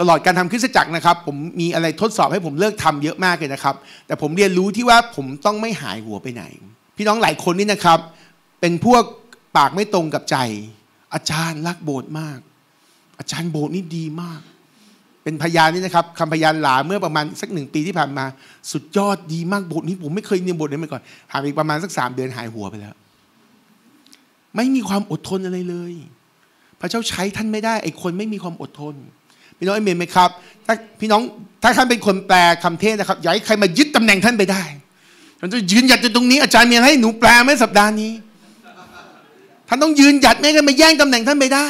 ตลอดการทำคริสตจักรนะครับ ผมมีอะไรทดสอบให้ผมเลิกทำเยอะมากเลยนะครับ แต่ผมเรียนรู้ที่ว่าผมต้องไม่หายหัวไปไหน พี่น้องหลายคนนี่นะครับ เป็นพวกปากไม่ตรงกับใจ อาจารย์รักโบสถ์มาก อาจารย์โบสถ์นี่ดีมาก เป็นพยานนี่นะครับคำพยานหลาเมื่อประมาณสักหนึ่งปีที่ผ่านมา สุดยอดดีมากโบสถ์นี้ผมไม่เคยเรียนโบสถ์นี้มาก่อนผ่านไปประมาณสักสามเดือนหายหัวไปแล้ว ไม่มีความอดทนอะไรเลย พระเจ้าใช้ท่านไม่ได้ไอ้คนไม่มีความอดทนพี่น้องเอเมนไหมครับ ถ้าพี่น้องถ้าท่านเป็นคนแปลคำเทศนะครับอย่าให้ใครมายึดตำแหน่งท่านไปได้ฉันจะยืนหยัดอยู่ตรงนี้ อาจารย์เมียให้หนูแปลไหมสัปดาห์นี้ท่านต้องยืนหยัดไม่กันมาแย่งตำแหน่งท่านไปได้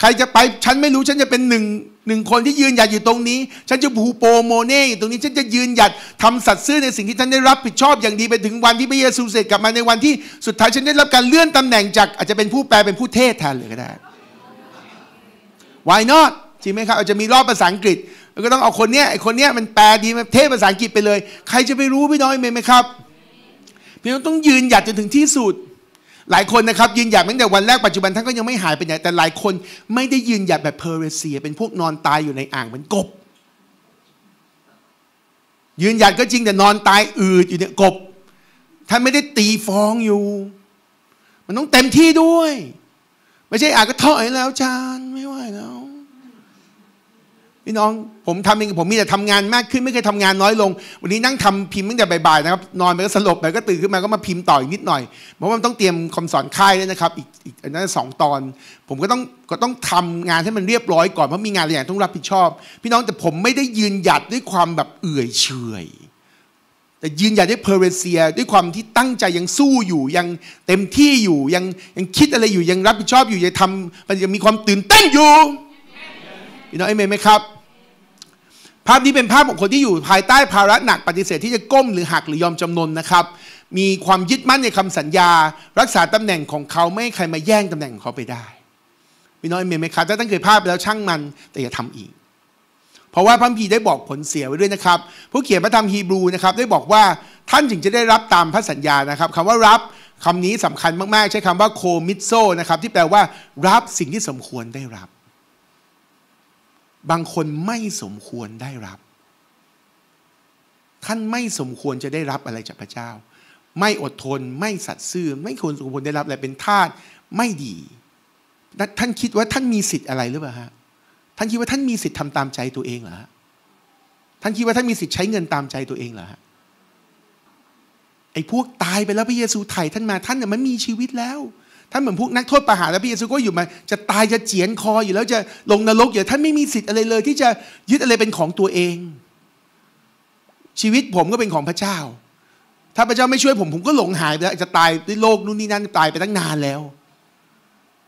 ใครจะไปฉันไม่รู้ฉันจะเป็นหนึ่งหนึ่งคนที่ยืนหยัดอยู่ตรงนี้ ฉันจะผูโปโมเน่อยู่ตรงนี้ฉันจะยืนหยัดทำสัตย์ซื่อในสิ่งที่ฉันได้รับผิดชอบอย่างดีไปถึงวันที่พระเยซูเสด็จกลับมาในวันที่สุดท้ายฉันได้รับการเลื่อนตำแหน่งจากอาจจะเป็นผู้แปลเป็นผู้เทศแทนเลยก็ได้ Why not จริงไหมครับอาจจะมีรอบภาษาอังกฤษล้วก็ต้องเอาคนเนี้ยไอคนเนี้ยมันแปลดีมันเทศภาษาอังกฤษไปเลย ใครจะไปรู้พี่น้อยเมไหมครับพี่น้องต้องยืนหยัดจนถึงที่สุด หลายคนนะครับ ยืนหยัดตั้งแต่วันแรกปัจจุบันท่านก็ยังไม่หายไปไหนแต่หลายคนไม่ได้ยืนหยัดแบบเพอร์เซีย เป็นพวกนอนตายอยู่ในอ่างเหมือนกบ ยืนหยัดก็จริงแต่นอนตายอืดอยู่เนี่ยกบท่านไม่ได้ตีฟองอยู่ มันต้องเต็มที่ด้วยไม่ใช่อ่างก็ถอ่แล้ว จานไม่ไหวแล้วพี่น้องผมทำเองผมมีแต่ทำงานมากขึ้นไม่เคยทำงานน้อยลงวันนี้นั่งทำพิมพ์ตั้งแต่บ่ายๆนะครับนอนไปก็สลบไปก็ตื่นขึ้นมาก็มาพิมพ์ต่ออีกนิดหน่อยเพราะว่าต้องเตรียมคำสอนค่ายด้วยนะครับอีกอีกอันนั้นสองตอน ผมก็ต้องก็ต้องทำงานให้มันเรียบร้อย ก่อนเพราะมีงานหลายอย่างต้องรับผิดชอบ พี่น้องแต่ผมไม่ได้ยืนหยัดด้วยความแบบเอื่อยเฉยแต่ยืนหยัดด้วยเพอร์เรเซียด้วยความที่ตั้งใจยังสู้อยู่ ยังเต็มที่อยู่ยังยังคิดอะไรอยู่ยังรับผิดชอบอยู่ยังทำมันยังมีความตื่นเต้นอยู่พี่น้องเอเมนไหมครับภาพนี้เป็นภาพของคนที่อยู่ภายใต้ภาระหนักปฏิเสธที่จะก้มหรือหักหรือยอมจำนนนะครับ มีความยึดมั่นในคำสัญญารักษาตำแหน่งของเขาไม่ให้ใครมาแย่งตำแหน่งของเขาไปได้พี่น้อยเมนไหมครับถ้าตั้งเคยดภาพไปแล้วช่างมันแต่อย่าทำอีก เพราะว่าพระพีได้บอกผลเสียไว้ด้วยนะครับ ผู้เขียนพระธรรมฮีบรูนะครับได้บอกว่าท่านจึงจะได้รับตามพระสัญญานะครับคำว่ารับคำนี้สำคัญมากๆ ใช้คำว่าโคมิโซนะครับที่แปลว่ารับสิ่งที่สมควรได้รับบางคนไม่สมควรได้รับ ท่านไม่สมควรจะได้รับอะไรจากพระเจ้า ไม่อดทน ไม่สัตย์ซื่อ ไม่ควรสมควรได้รับอะไรเป็นทาส ไม่ดีท่านคิดว่าท่านมีสิทธิ์อะไรหรือเปล่าฮะ ท่านคิดว่าท่านมีสิทธิ์ทำตามใจตัวเองเหรอฮะ ท่านคิดว่าท่านมีสิทธิ์ใช้เงินตามใจตัวเองเหรอฮะ ไอ้พวกตายไปแล้วพระเยซูไถ่ท่านมา ท่านเนี่ยมันมีชีวิตแล้วท่านเหมือนพวกนักโทษประหารแล้วพระเยซูก็อยู่มา จะตายจะเจียนคออยู่แล้วจะลงนรกอย่าท่านไม่มีสิทธิ์อะไรเลยที่จะ ยึดอะไรเป็นของตัวเอง ชีวิตผมก็เป็นของพระเจ้า ถ้าพระเจ้าไม่ช่วยผมผมก็หลงหายไปแล้วจะตายด้วยโลกนู่นนี่นั่นตายไปตั้งนานแล้ว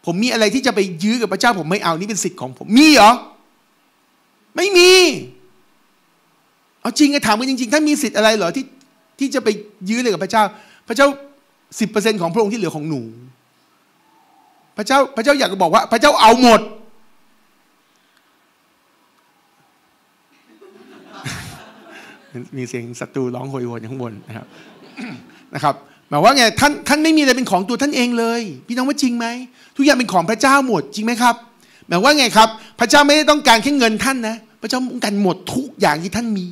ผมมีอะไรที่จะไปยื้อกับพระเจ้าผมไม่เอานี่เป็นสิทธิ์ของผมมีเหรอไม่มี เอาจริงไงถามกันจริงๆท่านมีสิทธิ์อะไรเหรอที่ที่จะไปยื้อเลยกับพระเจ้า พระเจ้าสิบเปอร์เซ็นต์ของพระองค์ที่เหลือของหนูพระเจ้าพระเจ้าอยากจะบอกว่าพระเจ้าเอาหมด มีเสียงศัตรูร้องโหยหวนอยู่ข้างบนนะครับนะครับหมายว่าไงท่านท่านไม่มีอะไรเป็นของตัวท่านเองเลย พี่น้องว่าจริงไหม ทุกอย่างเป็นของพระเจ้าหมดจริงไหมครับหมายว่าไงครับ พระเจ้าไม่ได้ต้องการแค่เงินท่านนะ พระเจ้าต้องการหมดทุกอย่างที่ท่านมี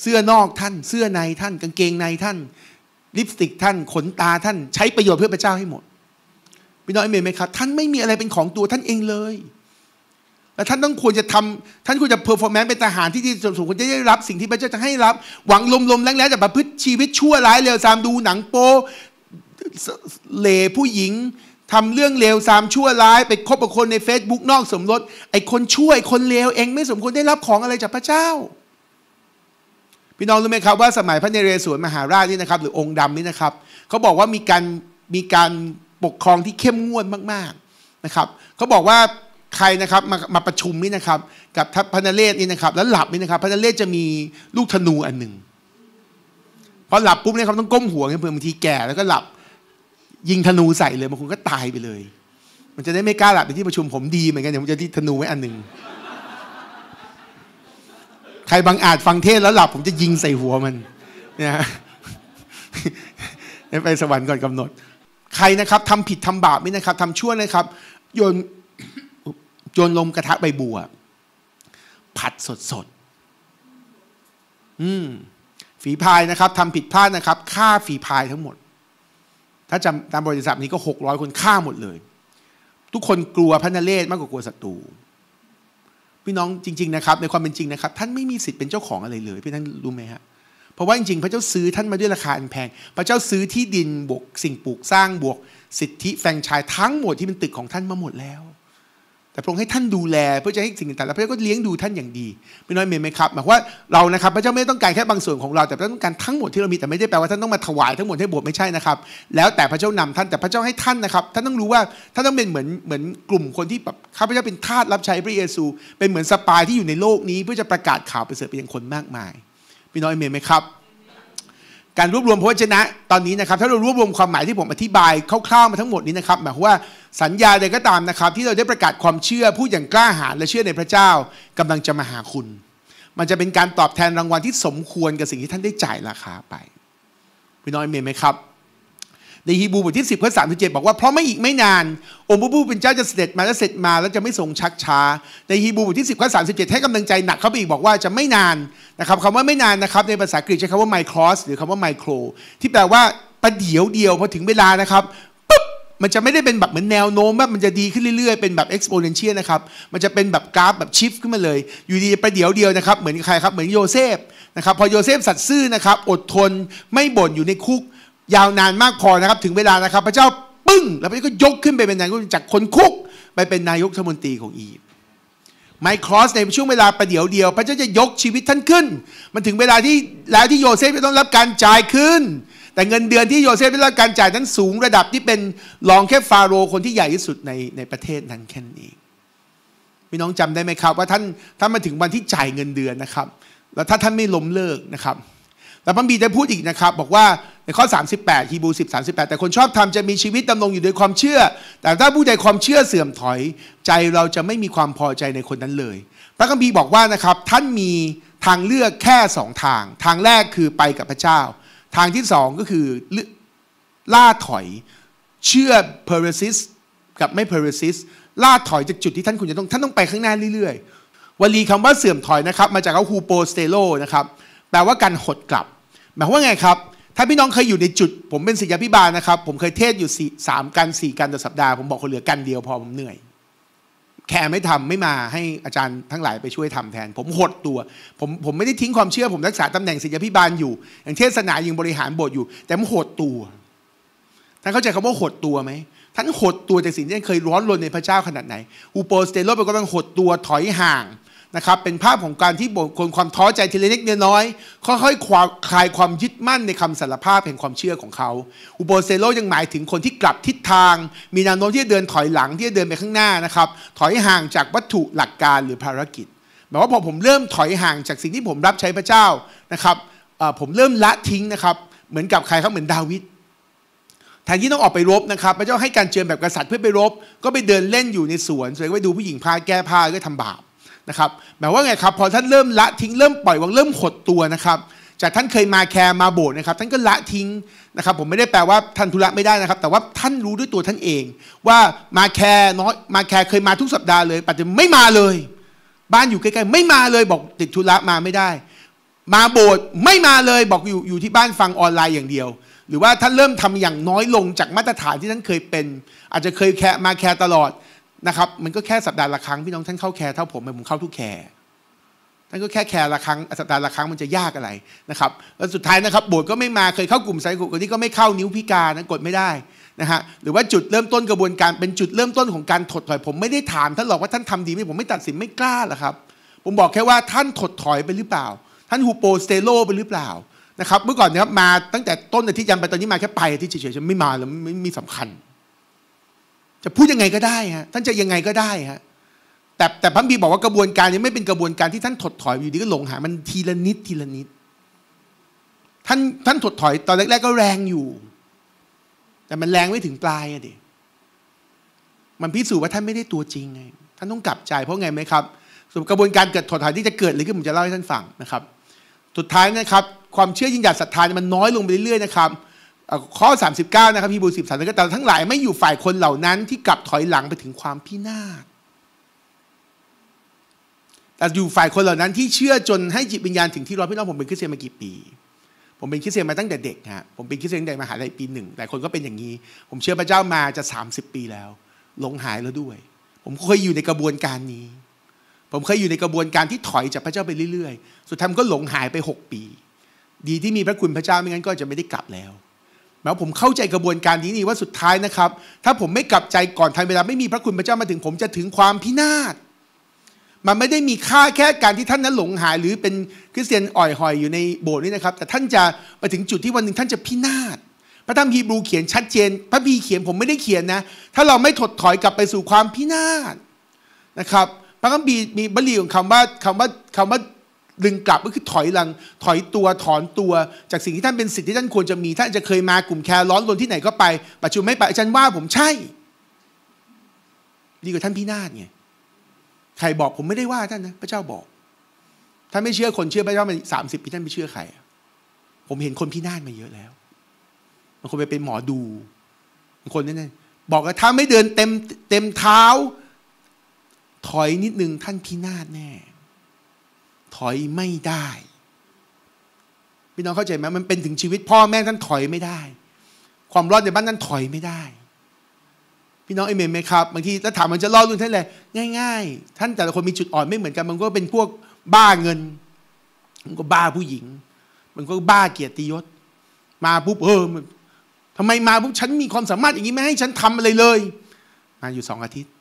เสื้อนอกท่าน เสื้อในท่าน กางเกงในท่าน ลิปสติกท่านขนตาท่าน ใช้ประโยชน์เพื่อพระเจ้าให้หมดพี่น้องเมย์ไหมครับ ท่านไม่มีอะไรเป็นของตัวท่านเองเลย และท่านต้องควรจะทำท่านควรจะเพอร์ฟอร์แมนซ์เป็นทหารที่ดีสสมควรจะได้รับ สิ่งที่พระเจ้าจะให้รับ หวังลมๆแรงๆจต่ประพฤติชีวิตชั่วร้ายเลวซามดูหนังโปเลผู้หญิง ทำเรื่องเลวซามชั่วร้ายไปคบกับคนใน Facebook นอกสมรสไอ้คนช่วยคนเลวเอง ไม่สมควรได้รับของอะไรจากพระเจ้า พี่น้องรู้ไหมครับว่าสมัยพระเนเรศวรมหาราชนี่นะครับ หรือองค์ดำนี่นะครับ เขาบอกว่ามีการมีการปกครองที่เข้มงวดมาก ๆนะครับ เขาบอกว่าใครนะครับมามาประชุมนี่นะครับกับพันเรศนี่นะครับ แล้วหลับนี่นะครับพันเรศจะมีลูกธนูอันหนึ่งพอหลับปุ๊บเนี่ยเขาต้องก้มหัวเนี่ยเพื่อบางทีแก่แล้วก็หลับยิงธนูใส่เลยบางคนก็ตายไปเลย มันจะได้ไม่กล้าหลับในที่ประชุมผมดีเหมือนกันเดี๋ยวผมจะที่ธนูไว้อันหนึ่งใครบางอาจฟังเทศแล้วหลับผมจะยิงใส่หัวมันเนี่ยไปสวรรค์ก่อนกำหนดใครนะครับทำผิดทำบาปไห่นะครับทำชั่วนะครับโยนโยนลมกระทะใบบัวผัดสดสดอืมฝีพายนะครับทำผิดพลาดนะครับฆ่าฝีพายทั้งหมด ถ้าจำตามบริษัทนี้ก็หกร้อยคนฆ่าหมดเลย ทุกคนกลัวพระนเรศมากกว่ากลัวศัตรูพี่น้องจริง ๆ นะครับ ในความเป็นจริงนะครับท่านไม่มีสิทธิ์เป็นเจ้าของอะไรเลยพี่ท่านรู้ไหมฮะเพราะว่าจริงๆพระเจ้าซื้อท่านมาด้วยราคาอันแพง พระเจ้าซื้อที่ดินบวกสิ่งปลูกสร้างบวกสิทธิแฟงชายทั้งหมดที่เป็นตึกของท่านมาหมดแล้ว แต่พระองค์ให้ท่านดูแลเพื่อจะให้สิ่งต่างๆแล้วพระเจ้าก็เลี้ยงดูท่านอย่างดี ไม่น้อยเมนไหมครับหมายว่าเรานะครับพระเจ้าไม่ต้องการแค่บางส่วนของเรา แต่พระเจ้าต้องการทั้งหมดที่เรามีแต่ไม่ได้แปลว่าท่านต้องมาถวายทั้งหมดให้บวชไม่ใช่นะครับ แล้วแต่พระเจ้านำท่านแต่พระเจ้าให้ท่านนะครับท่านต้องรู้ว่าท่านต้องเป็นเหมือนเหมือนกลุ่มคนที่แบบข้าพเจ้าเป็นทาสรับใช้พระเยซู เป็นเหมือนสปายที่อยู่ในโลกนี้เพื่อจะประกาศข่าวไปเสริมไปยังคนมากมายพี่น้อยเมนไหมครับ การรวบรวมพระวจนะตอนนี้นะครับ ถ้าเรารวบรวมความหมายที่ผมอธิบายคร่าวๆมาทั้งหมดนี้นะครับหมายความว่าสัญญาใดก็ตามนะครับ ที่เราได้ประกาศความเชื่อพูดอย่างกล้าหาญและเชื่อในพระเจ้ากำลังจะมาหาคุณ มันจะเป็นการตอบแทนรางวัลที่สมควรกับสิ่งที่ท่านได้จ่ายราคาไปพี่น้อยเมนไหมครับในฮีบูบทที่ 10 ข้อ37 บอกว่า เพราะไม่อีกไม่นานองค์พระผู้เป็นเจ้าจะเสด็จมาและเสร็จมาแล้วจะไม่ทรงชักช้า ในฮีบูบทที่10 ข้อ37ให้กำลังใจหนัก เขาไปอีกบอกว่าจะไม่นานนะครับคำว่าไม่นานนะครับในภาษากรีกใช้คำว่าไมโครสหรือคำว่าไมโครที่แปลว่าประเดี๋ยวเดียวพอถึงเวลานะครับปุ๊บ มันจะไม่ได้เป็นแบบเหมือนแนวโน้มแบบมันจะดีขึ้นเรื่อยๆเป็นแบบเอ็กซ์โพเนนเชียลนะครับมันจะเป็นแบบกราฟแบบชิฟขึ้นมาเลยอยู่ดีประเดี๋ยวเดียวนะครับเหมือนใครครับเหมือนโยเซฟนะครับพอโยเซฟสัตซ์ซื่อนะครับอดทนไม่บ่นอยู่ในคุกยาวนานมากพอนะครับ ถึงเวลานะครับ พระเจ้าปึ้งแล้วพระเจ้าก็ยกขึ้นไปเป็นนายกจากคนคุก ไปเป็นนายกรัฐมนตรีของอียิปต์ไมครอสในช่วงเวลาประเดี๋ยวเดียวพระเจ้าจะยกชีวิตท่านขึ้น มันถึงเวลาที่แล้วที่โยเซฟจะต้องรับการจ่ายคืนแต่เงินเดือนที่โยเซฟได้รับการจ่ายนั้นสูงระดับที่เป็นรองแค่ฟาโรห์คนที่ใหญ่ที่สุดในในประเทศนั้นแค่นี้พี่น้องจำได้ไหมครับว่าท่านถ้ามาถึงวันที่จ่ายเงินเดือนนะครับ แล้วถ้าท่านไม่ล้มเลิกนะครับแล้วพระบีได้พูดอีกนะครับบอกว่า ในข้อ 38ฮีบู10 38 แต่คนชอบธรรมจะมีชีวิตดำรงอยู่ด้วยความเชื่อ แต่ถ้าผู้ใดความเชื่อเสื่อมถอยใจเราจะไม่มีความพอใจในคนนั้นเลยพระคัมภีร์บอกว่านะครับ ท่านมีทางเลือกแค่สองทางทางแรกคือไปกับพระเจ้า ทางที่สองก็คือล่าถอย เชื่อ peresis กับไม่ peresis ล่าถอยจากจุดที่ท่านคุณจะต้องท่านต้องไปข้างหน้าเรื่อยๆวลีคำว่าเสื่อมถอยนะครับมาจากว่าฮูโปสเตโลนะครับแปลว่าการหดกลับหมายว่าไงครับ ถ้าพี่น้องเคยอยู่ในจุด ผมเป็นศิษยาพิบาลนะครับ ผมเคยเทศอยู่สามกันสี่กันต่อสัปดาห์ ผมบอกคนเหลือกันเดียวพอผมเหนื่อย แคร์ไม่ทำไม่มาให้อาจารย์ทั้งหลายไปช่วยทำแทน ผม หดตัว ผมผมไม่ได้ทิ้งความเชื่อ ผมรักษาตำแหน่งศิษยาพิบาลอยู่อย่างเทศนายิงบริหารบทอยู่ แต่ผมหดตัว ท่านเข้าใจคำว่าหดตัวไหมท่านหดตัวจากสิ่งที่เคยร้อนรนในพระเจ้าขนาดไหน อุปโสเตโลเป็น้องหดตัวถอยห่างนะครับเป็นภาพของการที่บ่นคนความท้อใจทีละเล็กน้อยค่อยๆคลายความยึดมั่นในคำสารภาพแห่งความเชื่อของเขาอุโบเซโลยังหมายถึงคนที่กลับทิศทาง มีแนวโน้มที่จะเดินถอยหลังที่จะเดินไปข้างหน้านะครับถอยห่างจากวัตถุหลักการหรือภารกิจหมายว่าพอผมเริ่มถอยห่างจากสิ่งที่ผมรับใช้พระเจ้านะครับผมเริ่มละทิ้งนะครับเหมือนกับใครครับเหมือนดาวิดแทนที่ต้องออกไปรบนะครับพระเจ้าให้การเจิมแบบกษัตริย์เพื่อไปรบ ก็ไปเดินเล่นอยู่ในสวนสวยกไปดูผู้หญิงพาแก้ผ้าก็ทำบาปนะครับหมายว่าไงครับพอท่านเริ่มละทิ้งเริ่มปล่อยวางเริ่มขดตัวนะครับจากท่านเคยมาแคร์มาโบสนะครับ ท่านก็ละทิ้งนะครับผมไม่ได้แปลว่าท่านธุระไม่ได้นะครับ แต่ว่าท่านรู้ด้วยตัวท่านเอง ว่ามาแคร์น้อยมาแคร์เคยมาทุกสัปดาห์เลยปัจจุบันไม่มาเลย บ้านอยู่ใกล้ๆไม่มาเลยบอกติดธุระมาไม่ได้ มาโบสถ์ไม่มาเลยบอกอยู่อยู่ที่บ้านฟังออนไลน์อย่างเดียว หรือว่าท่านเริ่มทำอย่างน้อยลงจากมาตรฐานที่ท่านเคยเป็น อาจจะเคยแคร์มาแคร์ตลอดนะครับมันก็แค่สัปดาห์ละครั้งพี่น้องท่านเข้าแคร์เท่าผมผมเข้าทุกแคร์ท่านก็แค่แคร์ละครั้งสัปดาห์ละครั้งมันจะยากอะไรนะครับแล้วสุดท้ายนะครับโบสถ์ก็ไม่มาเคยเข้ากลุ่มไซุคคนี้ก็ไม่เข้านิ้วพิการนะกดไม่ได้นะฮะหรือว่าจุดเริ่มต้นกระบวนการเป็นจุดเริ่มต้นของการถดถอย ผมไม่ได้ถาม ท่านหรอกว่าท่านทำดีไหมผมไม่ตัดสินไม่กล้าหรอกครับผมบอกแค่ว่าท่านถดถอยไปหรือเปล่า ท่านฮูโปสเตโลไปหรือเปล่านะครับเมื่อก่อนนะครับมาตั้งแต่ต้นอาทิตย์ยันไปตอนนี้มาแค่ไปยอาทิตย์เฉยๆไม่มาแล้วไม่มีสำคัญจะพูดยังไงก็ได้ฮะท่านจะยังไงก็ได้ฮะแต่แต่พระบีบอกว่ากระบวนการนี้ไม่เป็นกระบวนการที่ท่านถดถอยอยู่ดีก็หลงหา มันทีละนิดทีละนิดท่านท่านถดถอย ตอนแรกๆ ก็แรงอยู่ แต่มันแรงไม่ถึงปลายอะดิมันพิสูจน์ว่าท่านไม่ได้ตัวจริงไงท่านต้องกลับใจเพราะไงไหมครับส่วนกระบวนการเกิดถดถอยที่จะเกิดอะไรขึ้นผมจะเล่าให้ท่านฟังนะครับสุดท้ายนะครับความเชื่อยิ่งใหญ่ศรัทธามันน้อยลงไปเรื่อยๆนะครับข้อ 39 นะครับพี่บูสิบสามก็แต่ทั้งหลาย ไม่อยู่ฝ่ายคนเหล่านั้นที่กลับถอยหลังไปถึงความพินาศแต่อยู่ฝ่ายคนเหล่านั้นที่เชื่อจนให้จิตวิญญาณถึงที่ร้อพี่น้องผมเป็นคริสเตียนมากี่ปี ผมเป็นคริสเตียนมาตั้งแต่เด็กฮะผมเป็นคริสเตียนตั้งแต่มหาลัยปีหนึ่งหลายคนก็เป็นอย่างนี้ ผมเชื่อพระเจ้ามาจะ30ปีแล้ว หลงหายแล้วด้วย ผมเคยอยู่ในกระบวนการนี้ ผมเคยอยู่ในกระบวนการที่ถอยจากพระเจ้าไปเรื่อยๆสุดท้ายก็หลงหายไป 6 ปี ดีที่มีพระคุณพระเจ้าไม่งั้นก็จะไม่ได้กลับแล้วแม้ผมเข้าใจกระบวนการนี้นี่ว่าสุดท้ายนะครับ ถ้าผมไม่กลับใจก่อนทันเวลาไม่มีพระคุณพระเจ้ามาถึง ผมจะถึงความพินาศมันไม่ได้มีค่าแค่การที่ท่านนั้นหลงหาย หรือเป็นคริสเตียนอ่อยหอยอยู่ในโบสถ์นี่นะครับ แต่ท่านจะไปถึงจุดที่วันหนึ่งท่านจะพินาศพระธรรมฮีบรูเขียนชัดเจน พระบีเขียนผมไม่ได้เขียนนะ ถ้าเราไม่ถดถอยกลับไปสู่ความพินาศนะครับ พระคัมภีร์มีบลีของคำว่าคำว่าคำว่าดึงกลับก็คือถอยหลังถอยตัวถอนตัว จากสิ่งที่ท่านเป็นสิทธิที่ท่านควรจะมีท่านจะเคยมากลุ่มแคร์ร้อนรนที่ไหนก็ไปปัจจุบันไม่ไปอาจารย์ว่า ผมใช่ดีกว่าท่านพี่นาฏไงใครบอกผมไม่ได้ว่าท่านนะพระเจ้าบอกท่านไม่เชื่อคนเชื่อพระเจ้ามาสามสิบปีท่านไม่เชื่อใครผมเห็นคนพี่นาฏมาเยอะแล้วบางคนไปเป็นหมอดูบางคนนั่นบอกว่าถ้าไม่เดินเต็มเต็มเท้า ถอยนิดนึงท่านพี่นาฏแน่ถอยไม่ได้ พี่น้องเข้าใจไหมมันเป็นถึงชีวิตพ่อแม่ท่านถอยไม่ได้ ความรอดในบ้านท่านถอยไม่ได้ พี่น้องเอเมนไหมครับบางทีถ้าถามมันจะรอดรุ่นท่านเลยง่ายๆท่านแต่ละคนมีจุดอ่อนไม่เหมือนกันมันก็เป็นพวกบ้าเงิน มันก็บ้าผู้หญิง มันก็บ้าเกียรติยศ มาปุ๊บเออทำไมมาปุ๊บฉันมีความสามารถอย่างนี้ไม่ให้ฉันทำอะไรเลย มาอยู่สองอาทิตย์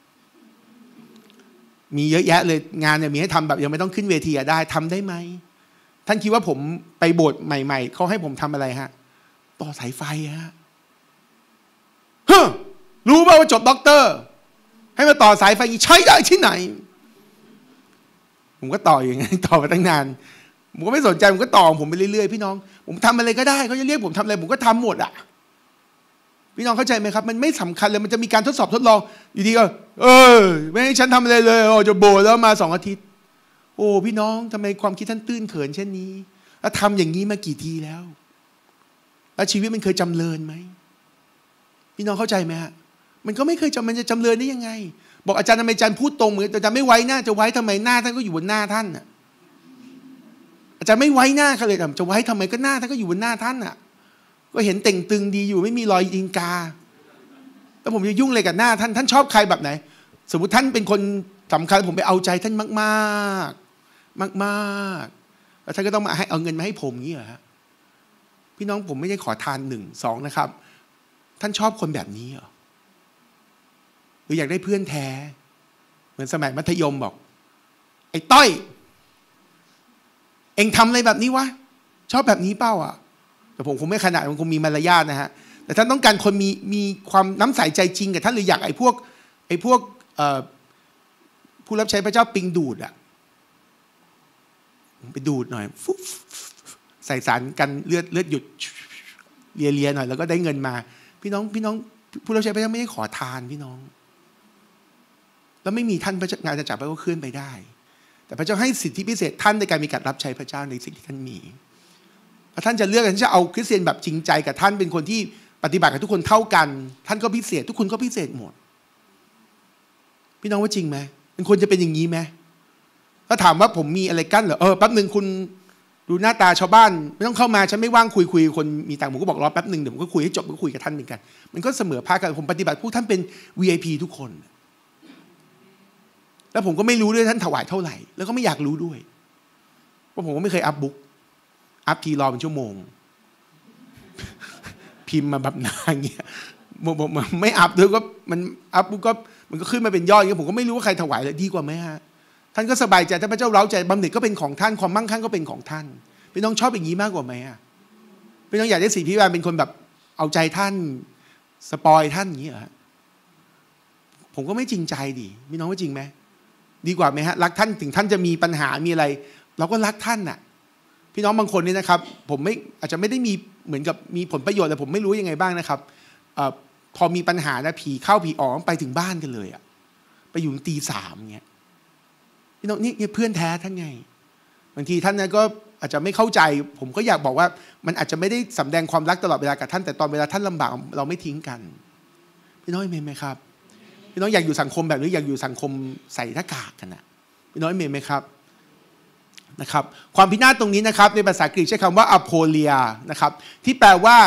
มีเยอะแยะเลยงานเนี่ยมีให้ทำแบบ ยังไม่ต้องขึ้นเวทีได้ทำได้ไหม ท่านคิดว่าผมไปโบสถ์ใหม่ๆ เขาให้ผมทำอะไรฮะ ต่อสายไฟฮะฮะรู้ป่าว่าจบด็อกเตอร์ ให้มาต่อสายไฟ ใช้ได้ที่ไหน ผมก็ต่ออย่างนี้ต่อมาตั้งนานผมก็ไม่สนใจผมก็ต่อผมไปเรื่อยๆพี่น้อง ผมทำอะไรก็ได้เขาจะเรียกผมทำอะไร ผมก็ทำหมดอ่ะพี่น้องเข้าใจไหมครับ มันไม่สำคัญเลยมันจะมีการทดสอบทดลอง อยู่ดีก็เออไม่ให้ฉันทำอะไรเลยโอ้จะโบแล้วมาสองอาทิตย์ โอ้พี่น้องทำไมความคิดท่านตื้นเขินเช่นนี้แล้วทำอย่างนี้มากี่ทีแล้ว แล้ว ชีวิตมันเคยจำเริญไหม พี่น้องเข้าใจไหมฮะมันก็ไม่เคยจำมันจะจำเริญได้ยังไงบอกอาจารย์ทำไมอาจารย์พูดตรงเหมือนอาจารย์ไม่ไว้หน้าจะไว้ทำไมหน้าท่านก็อยู่บนหน้าท่าน่ะอาจารย์ไม่ไว้หน้าเขาเลยแต่จะไว้ทำไมก็หน้าท่านก็อยู่บนหน้าท่านอ่ะก็เห็นเต่งตึงดีอยู่ไม่มีรอยอิงกาแล้วผมจะยุ่งเลยกับหน้าท่านท่านชอบใครแบบไหน สมมติท่านเป็นคนสำคัญผมไปเอาใจท่านมาก ๆ มากๆ แล้วท่านก็ต้องมาให้เอาเงินมาให้ผมงี้เหรอฮะพี่น้องผมไม่ได้ขอทานหนึ่งสองนะครับ ท่านชอบคนแบบนี้เหรอหรืออยากได้เพื่อนแท้ เหมือนสมัยมัธยมบอก ไอ้ต้อยเอ็งทำอะไรแบบนี้วะชอบแบบนี้เป้าอ่ะแต่ผมคงไม่ขนาดมันคงมีมารยาทนะฮะแต่ท่านต้องการคนมีมีความน้ำใสใจจริงกับท่านหรืออยากไอ้พวกไอ้พวกผู้รับใช้พระเจ้าปิงดูดอะไปดูดหน่อยฟุ๊ใส่สารกันเลือดเลือดหยุดเลียเลียหน่อยแล้วก็ได้เงินมาพี่น้องพี่น้องผู้รับใช้พระเจ้าไม่ได้ขอทาน พี่น้องแล้วไม่มีท่านพระงานจะจับไปก็เคลื่อนไปได้ แต่พระเจ้าให้สิทธิพิเศษท่านในการมีการรับใช้พระเจ้าในสิ่งที่ท่านมีถ้าท่านจะเลือกท่านจะเอาคริสเตียนแบบจริงใจกับท่านเป็นคนที่ปฏิบัติกับทุกคนเท่ากัน ท่านก็พิเศษทุกคนก็พิเศษหมด พี่น้องว่าจริงไหมมันควรจะเป็นอย่างนี้ไหมถ้าถามว่าผมมีอะไรกั้นเหรอเออแป๊บหนึ่งคุณดูหน้าตาชาวบ้าน ไม่ต้องเข้ามาฉันไม่ว่างคุยคุยคนมีต่างหมูก็บอกรอแป๊บหนึ่งเดี๋ยวผมก็คุยให้จบก็คุยกับท่านเหมือนกัน มันก็เสมอภาคกันผมปฏิบัติพวกท่านเป็น VIP ทุกคน แล้วผมก็ไม่รู้ด้วยท่านถวายเท่าไหร่แล้วก็ไม่อยากรู้ด้วย เพราะผมก็ไม่เคยอัพบุ๊กอัพทีรอเป็นชั่วโมง พิมพ์มาแบบนานเงี้ยบอบมไม่อัพด้วยก็มันอัพปุ๊บก็มันก็ขึ้นมาเป็นยอดเงี้ยผมก็ไม่รู้ว่าใครถวายเลยดีกว่าไหมฮะท่านก็สบายใจถ้าพระเจ้าเร้าใจบำเหน็จก็เป็นของท่านความมั่งคั่งก็เป็นของท่านเป่น้องชอบอย่างนี้มากกว่าไหมอ่ะเป่น้องอยากได้สีพิบาลเป็นคนแบบเอาใจท่านสปอยท่านอย่างนี้เหรอผมก็ไม่จริงใจดิพี่น้องว่าจริงไหมดีกว่าไหมฮะรักท่านถึงท่านจะมีปัญหามีอะไรเราก็รักท่านน่ะพี่น้องบางคนนี่นะครับ ผมไม่อาจจะไม่ได้มีเหมือนกับมีผลประโยชน์แต่ผมไม่รู้ยังไงบ้างนะครับอพอมีปัญหานะผีเข้าผีออกไปถึงบ้านกันเลยอะไปอยู่ตีสามเงี้ยพี่น้องนี่เพื่อนแท้ท่านไงบางทีท่านนะก็อาจจะไม่เข้าใจ ผมก็อยากบอกว่า มันอาจจะไม่ได้สำแดงความรักตลอดเวลากับท่านแต่ตอนเวลาท่านลำบากเราไม่ทิ้งกันพี่น้องเมย์ไหมครับพี่น้องอยากอยู่สังคมแบบนี้อยากอยู่สังคมใส่หน้ากากกันนะพี่น้องเมย์ไหมครับนะครับความพินาศตรงนี้นะครับในภาษากรีกใช้คำว่าอโพเลียนะครับที่แปลว่า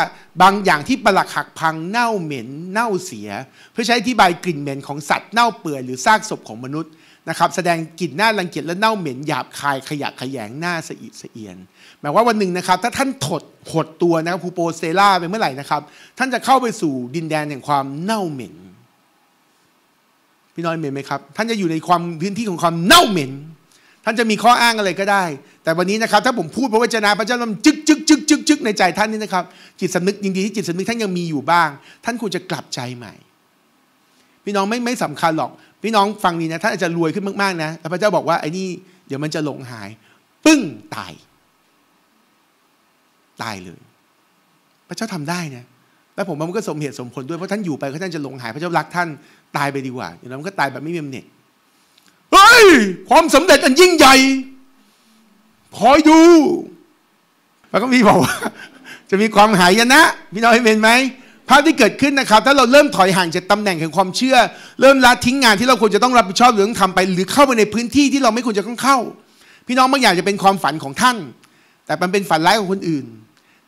บางอย่างที่ประหลักหักพังเน่าเหม็น เน่าเสีย เพื่อใช้อธิบายกลิ่นเหม็นของสัตว์เน่าเปื่อยหรือซากศพของมนุษย์นะครับแสดงกลิ่นหน้ารังเกียจและเน่าเหม็นหยาบคายขยะขยงหน้าสะอิดสะเอียนหมายว่าวันหนึ่งนะครับถ้าท่านถดหดตัวนะครับฮูโปเซล่าไปเมื่อไหร่นะครับท่านจะเข้าไปสู่ดินแดนแห่งความเน่าเหม็นพี่น้อยเหม็นไหมครับท่านจะอยู่ในความพื้นที่ของความเน่าเหม็นท่านจะมีข้ออ้างอะไรก็ได้ แต่วันนี้นะครับ ถ้าผมพูดพระวจนะพระเจ้ามันจึกจึกจึกจึกจึกในใจท่านนี่นะครับจิตสำนึกยินดีที่จิตสำนึกท่านยังมีอยู่บ้าง ท่านควรจะกลับใจใหม่ พี่น้องไม่ไม่สำคัญหรอก พี่น้องฟังนี้นะท่านอาจจะรวยขึ้นมากๆนะแล้วพระเจ้าบอกว่าไอ้นี่เดี๋ยวมันจะหลงหายปึ้งตาย ตายเลย พระเจ้าทำได้นะแล้วผมามันก็สมเหตุสมผลด้วยเพราะท่านอยู่ไปเขาท่านจะหลงหาย พระเจ้ารักท่าน ตายไปดีกว่าอย่างนั้นก็ตายแบบไม่มีเน็ตยความสำเร็จอันยิ่งใหญ่คอยดูพระคัมภีร์บอกว่า จะมีความหายนะพี่น้องเห็นไหมภาพที่เกิดขึ้นนะครับ ถ้าเราเริ่มถอยห่างจากตาแหน่งแห่งความเชื่อ เริ่มละทิ้งงานที่เราควรจะต้องรับผิดชอบหรือต้องทำไป หรือเข้าไปในพื้นที่ที่เราไม่ควรจะต้องเข้า พี่น้องบางอย่างจะเป็นความฝันของท่านแต่มันเป็นฝันร้ายของคนอื่น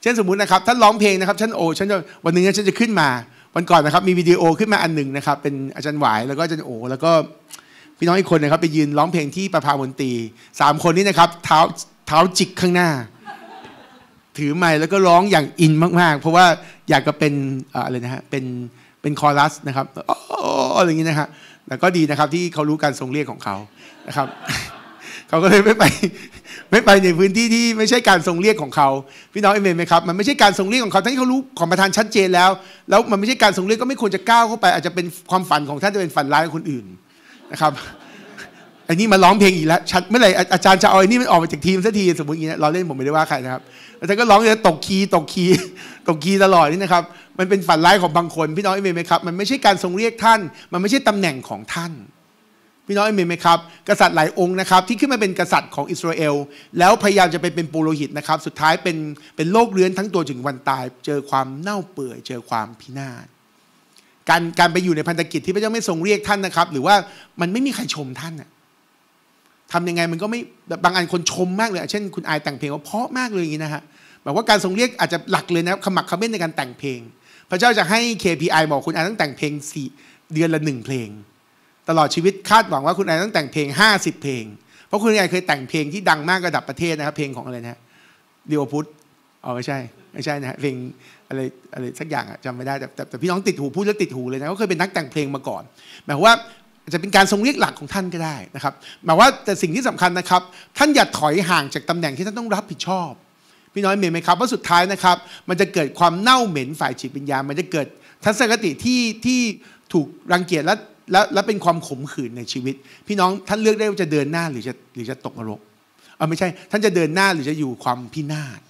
เช่นสมมุตินะครับท่านร้องเพลงนะครับฉันโอฉันวันหนึ่งฉันจะขึ้นมา วันก่อนนะครับ มีวิดีโอขึ้นมาอันหนึ่งนะครับ เป็นอาจารย์หวายแล้วก็อาจารย์โอแล้วก็พี่น้องอีกคนนะครับไปยืนร้องเพลงที่ประภามนตรีสามคนนี้นะครับเท้าเท้าจิกข้างหน้า ถือไม้แล้วก็ร้องอย่างอินมากๆ เพราะว่าอยากจะเป็นอะไรนะฮะเป็นเป็นคอรัสนะครับอะไรอย่างนี้นะฮะแต่ก็ดีนะครับที่เขารู้การทรงเรียกของเขานะครับเขาก็เลยไม่ไปไม่ไปในพื้นที่ที่ไม่ใช่การทรงเรียกของเขา พี่น้องเอเมนไหมครับมันไม่ใช่การทรงเรียกของเขาทั้งที่เขารู้ของประธานชัดเจนแล้วแล้วมันไม่ใช่การทรงเรียกก็ไม่ควรจะก้าวเข้าไปอาจจะเป็นความฝันของท่านจะเป็นฝันร้ายของคนอื่นนะครับอันนี้มาร้องเพลงอีกแล้วชัดเมื่อไหร่อาจารย์จะเอาไอ้นี่มันออกมาจากทีมสักทีสมมติอย่างนี้เราเล่นผมไม่ได้ว่าใครนะครับอาจารย์ก็ร้องเะตกคีย์ตกคีย์ตกคีย์ตลอดนี่นะครับ มันเป็นฝันร้ายของบางคนพี่น้องเอเมนไหมครับ มันไม่ใช่การทรงเรียกท่าน มันไม่ใช่ตำแหน่งของท่าน พี่น้องเอเมนไหมครับ กษัตริย์หลายองค์นะครับที่ขึ้นมาเป็นกษัตริย์ของอิสราเอลแล้วพยายามจะไปเป็นปุโรหิตนะครับสุดท้ายเป็นเป็นโรคเรื้อนทั้งตัวถึงวันตาย เจอความเน่าเปื่อยเจอความพินาศการการไปอยู่ในพันธกิจที่พระเจ้าไม่ทรงเรียกท่านนะครับ หรือว่ามันไม่มีใครชมท่านอะทำยังไงมันก็ไม่บางอันคนชมมากเลยเช่นคุณอายแต่งเพลงว่าเพราะมากเลยอย่างนี้นะฮะบอกว่าการทรงเรียกอาจจะหลักเลยนะขมักขม้นในการแต่งเพลง พระเจ้าจะให้ KPI บอกคุณอายต้องแต่งเพลงสี่เดือนละหนึ่งเพลง ตลอดชีวิตคาดหวังว่าคุณอายต้องแต่งเพลง 50 เพลง เพราะคุณอายเคยแต่งเพลงที่ดังมากระดับประเทศนะครับเพลงของอะไรนะเดียวพุทธอ๋อไม่ใช่ไม่ใช่นะเพลงอะไรอะไร สักอย่างอะจำไม่ได้แต่แต่พี่น้องติดหู พูดแล้วติดหูเลยนะเขาเคยเป็นนักแต่งเพลงมาก่อนหมายความว่าจะเป็นการทรงเรียกหลักของท่านก็ได้นะครับ หมายว่าแต่สิ่งที่สำคัญนะครับ ท่านอย่าถอยห่างจากตำแหน่งที่ท่านต้องรับผิดชอบพี่น้อยเห็นไหมครับ ว่าสุดท้ายนะครับมันจะเกิดความเน่าเหม็นฝ่ายจิตวิญญาณมันจะเกิด ทัศนคติที่ที่ถูกรังเกียจและและและเป็นความขมขื่นในชีวิต พี่น้องท่านเลือกได้ว่าจะเดินหน้าหรือจะหรือจะตกนรกเออไม่ใช่ ท่านจะเดินหน้าหรือจะอยู่ความพินาศ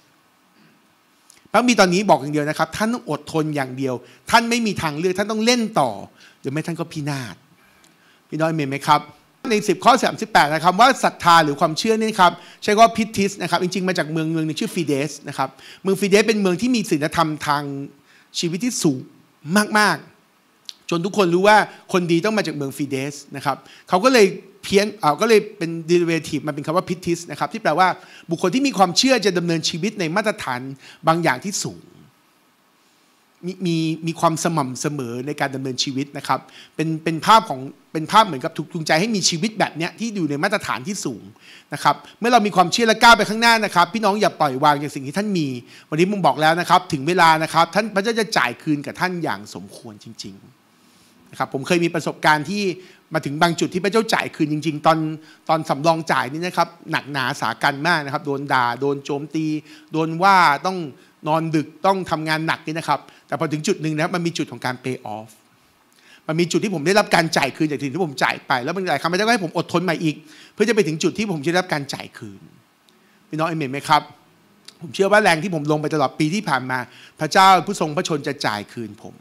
พระมีตอนนี้บอกอย่างเดียวนะครับท่านต้อง อดทนอย่างเดียว ท่านไม่มีทางเลือก ท่านต้องเล่นต่อหรือไม่ท่านก็พินาศพี่น้อยเมนไหมครับในสิบข้อสสามิบแปดนะครับ ว่าศรัทธาหรือความเชื่อนี่ครับใช้ว่าพิทิสนะครับจริง ๆมาจากเมืองเมืองนึงชื่อฟีเดสนะครับเมืองฟีเดสเป็นเมืองที่มีศีลธรรมทางชีวิตที่สูงมากๆ จนทุกคนรู้ว่าคนดีต้องมาจากเมืองฟีเดสนะครับเขาก็เลยพี้ยนเอาก็เลยเป็น derivative มันเป็นคำว่าพิทิสนะครับที่แปลว่าบุคคลที่มีความเชื่อจะดำเนินชีวิตในมาตรฐานบางอย่างที่สูง มีมีมีความสม่ำเสมอในการดำเนินชีวิตนะครับเป็นเป็นภาพของเป็นภาพเหมือนกับถูกจูงใจให้มีชีวิตแบบเนี้ยที่อยู่ในมาตรฐานที่สูงนะครับเมื่อเรามีความเชื่อและกล้าไปข้างหน้านะครับ พี่น้องอย่าปล่อยวางจากสิ่งที่ท่านมีวันนี้มุมบอกแล้วนะครับถึงเวลานะครับท่านพระเจ้าจะจ่ายคืนกับท่านอย่างสมควรจริงๆนะครับผมเคยมีประสบการณ์ที่มาถึงบางจุดที่พระเจ้าจ่ายคืนจริง ๆ ตอนตอนสำรองจ่ายนี่นะครับหนักหนาสากันมากนะครับโดนด่าโดนโจมตีโดนว่าต้องนอนดึกต้องทำงานหนักนี่นะครับ แต่พอถึงจุดหนึ่งนะครับมันมีจุดของการเปย์ออฟมันมีจุดที่ผมได้รับการจ่ายคืนจากสิ่งที่ผมจ่ายไปแล้วบางหลายครั้งพระเจ้าก็ให้ผมอดทนมาอีก เพื่อจะไปถึงจุดที่ผมจะได้รับการจ่ายคืนพี่น้องเอเมนไหมครับ ผมเชื่อว่าแรงที่ผมลงไปตลอดปีที่ผ่านมา พระเจ้าผู้ทรงพระชนจะจ่ายคืนผม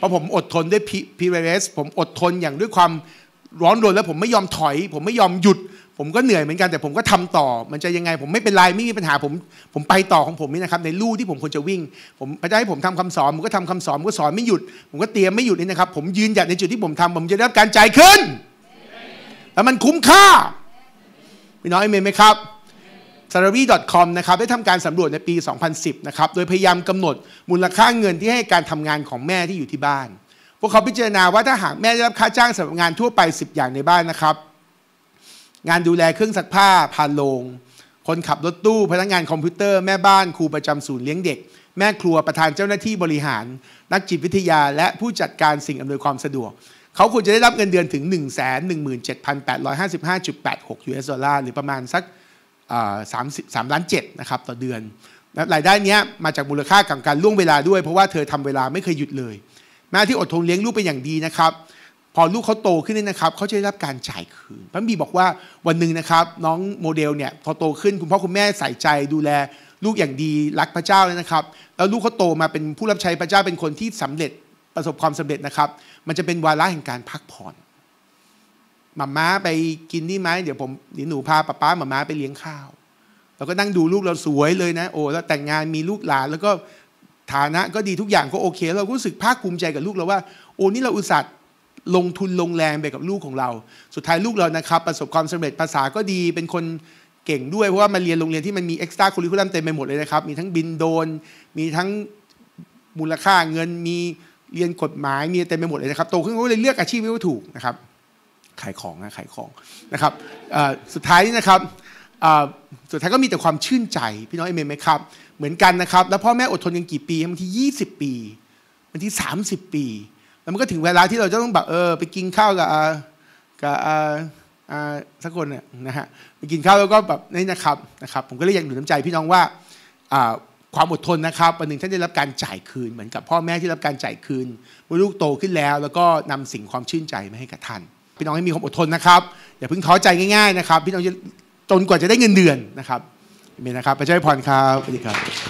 พราะผมอดทนด้วยพีเรสผมอดทนอย่างด้วยความร้อนรนแล้วผมไม่ยอมถอย ผมไม่ยอมหยุด ผมก็เหนื่อยเหมือนกันแต่ผมก็ทำต่อ มันจะยังไง ผมไม่เป็นไรไม่มีปัญหาผมผมไปต่อของผมนี่นะครับในลู่ที่ผมควรจะวิ่ง ผมพระเจ้าให้ผมทำคำสอนผมก็ทำคำสอนผมก็สอนไม่หยุด ผมก็เตรียมไม่หยุดนี่นะครับ ผมยืนหยัดในจุดที่ผมทำ ผมจะได้รับการใจขึ้นแล้วมันคุ้มค่าพี่น้อยเมยไหมครับ s a l a r y c o m นะครับได้ทำการสำรวจในปี 2010 นะครับ โดยพยายามกำหนดมูลค่าเงินที่ให้การทำงานของแม่ที่อยู่ที่บ้าน พวกเขาพิจารณาว่าถ้าหากแม่ได้รับค่าจ้างสำหรับงานทั่วไป 10 อย่างในบ้านนะครับ งานดูแลเครื่องซักผ้า พานโรงคนขับรถตู้ พนักงานคอมพิวเตอร์ แม่บ้านครูประจำศูนย์เลี้ยงเด็ก แม่ครัวประธานเจ้าหน้าที่บริหาร นักจิตวิทยา และผู้จัดการสิ่งอำนวยความสะดวก เขาควรจะได้รับเงินเดือนถึง1 1 7 8 5 5 8 6 US ดอลลาร์หรือประมาณสักสามสามล้านเจ็ดนะครับ ต่อเดือนรายได้นี้มาจากมูลค่ากับการล่วงเวลาด้วย เพราะว่าเธอทำเวลาไม่เคยหยุดเลย แม่ที่อดทนเลี้ยงลูกเป็นอย่างดีนะครับ พอลูกเขาโตขึ้นนี่นะครับเขาจะได้รับการจ่ายคืนพระบีบอกว่า วันหนึ่งนะครับ น้องโมเดลเนี่ยพอโตขึ้น คุณพ่อคุณแม่ใส่ใจดูแลลูกอย่างดีรักพระเจ้าเลยนะครับ แล้วลูกเขาโตมาเป็นผู้รับใช้พระเจ้าเป็นคนที่สำเร็จประสบความสำเร็จนะครับ มันจะเป็นวาระแห่งการพักผ่อนหม่าม้าไปกินนี่ไหมเดี๋ยวผมเดี๋ยวหนู พาป้าป้าหม่าม้าไปเลี้ยงข้าว เราก็นั่งดูลูกเราสวยเลยนะ โอ้แล้วแต่งงานมีลูกหลาน แล้วก็ฐานะก็ดีทุกอย่างก็โอเค เราก็รู้สึกภาคภูมิใจกับลูกเราว่าโอ้นี่เราอุตส่าห์ลงทุนลงแรงไปกับลูกของเรา สุดท้ายลูกเรานะครับ ประสบความสำเร็จภาษาก็ดีเป็นคนเก่งด้วยเพราะว่ามาเรียนโรงเรียนที่มันมีเอ็กซ์ตร้าคูลิคูลัมเต็มไปหมดเลยนะครับมีทั้งบินโดนมีทั้งมูลค่าเงินมีเรียนกฎหมายมีเต็มไปหมดเลยนะครับโตขึ้นเขาเลยเลือกอาชีพที่ถูกนะครับขายของนะขายของนะครับสุดท้ายนี่นะครับสุดท้ายก็มีแต่ความชื่นใจ พี่น้องเอเมนไหมครับเหมือนกันนะครับแล้วพ่อแม่อดทนยังกี่ปีบางที20 ปีบางที30 ปีแล้วมันก็ถึงเวลาที่เราจะต้องแบบเออไปกินข้าวกับกับสักคนเนี่ยนะฮะไปกินข้าวแล้วก็แบบนี่นะครับนะครับ ผมก็เลยอยากหนุนน้ำใจพี่น้องว่าความอดทนนะครับวันหนึ่งท่านได้รับการจ่ายคืนเหมือนกับพ่อแม่ที่รับการจ่ายคืนเมื่อลูกโตขึ้นแล้ว แล้วก็นำสิ่งความชื่นใจมาให้กับท่านพี่น้องให้มีความอดทนนะครับ อย่าเพิ่งท้อใจง่ายๆนะครับ พี่น้องจนกว่าจะได้เงินเดือนนะครับเมนะครับไปเจ้าพรครับสวัสดีครับ